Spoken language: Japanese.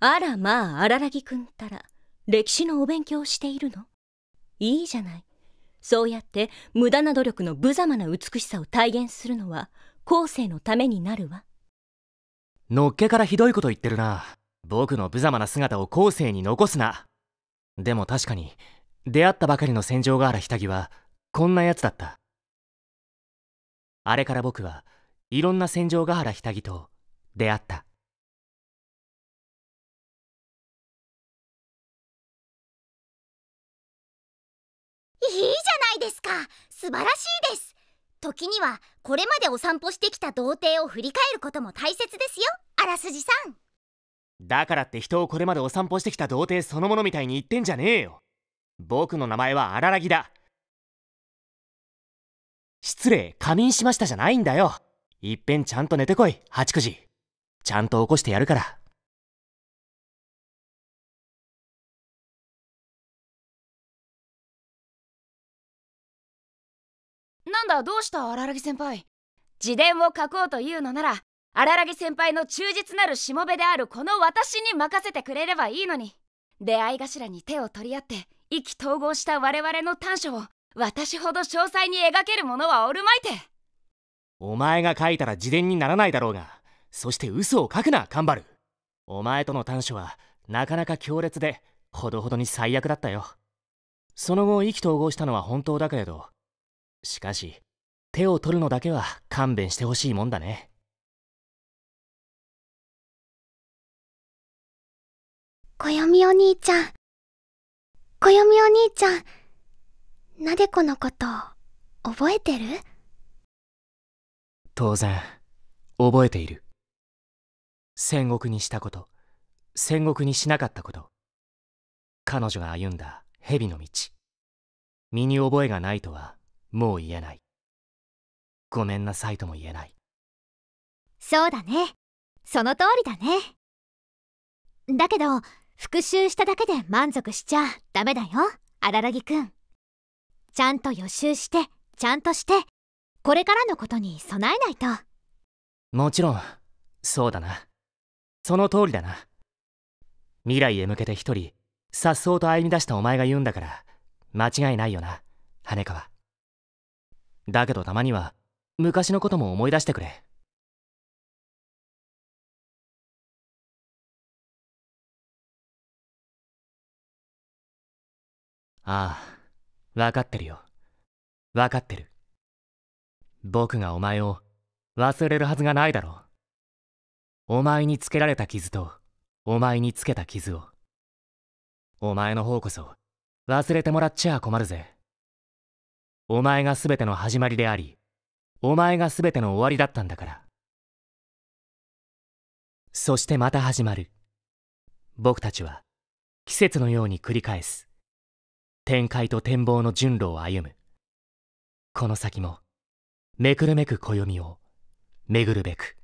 あらまあ荒らぎくんったら歴史のお勉強をしているのいいじゃないそうやって無駄な努力の無様な美しさを体現するのは後世のためになるわのっけからひどいこと言ってるな僕の無様な姿を後世に残すなでも確かに出会ったばかりの戦場ヶ原ひたぎはこんなやつだったあれから僕はいろんな戦場ヶ原ひたぎと出会ったいいじゃないですか素晴らしいです時にはこれまでお散歩してきた童貞を振り返ることも大切ですよあらすじさんだからって人をこれまでお散歩してきた童貞そのものみたいに言ってんじゃねえよ僕の名前は荒らぎだ失礼仮眠しましたじゃないんだよいっぺんちゃんと寝てこい八九時ちゃんと起こしてやるからなんだどうした荒木先輩自伝を書こうというのなら荒木先輩の忠実なるしもべであるこの私に任せてくれればいいのに出会い頭に手を取り合って意気投合した我々の短所を私ほど詳細に描ける者はおるまいてお前が書いたら自伝にならないだろうがそして嘘を書くなカンバルお前との短所はなかなか強烈でほどほどに最悪だったよその後意気投合したのは本当だけれどしかし、手を取るのだけは勘弁してほしいもんだね。暦よみお兄ちゃん。暦よみお兄ちゃん。なでこのこと、覚えてる当然、覚えている。戦国にしたこと、戦国にしなかったこと。彼女が歩んだ蛇の道。身に覚えがないとはもう言えないごめんなさいとも言えないそうだねその通りだねだけど復習しただけで満足しちゃダメだよ荒木くんちゃんと予習してちゃんとしてこれからのことに備えないともちろんそうだなその通りだな未来へ向けて一人颯爽と歩み出したお前が言うんだから間違いないよな羽川だけどたまには昔のことも思い出してくれああ分かってるよ分かってる僕がお前を忘れるはずがないだろうお前につけられた傷とお前につけた傷をお前の方こそ忘れてもらっちゃ困るぜお前が全ての始まりであり、お前が全ての終わりだったんだから。そしてまた始まる。僕たちは、季節のように繰り返す。展開と展望の順路を歩む。この先も、めくるめく暦を、巡るべく。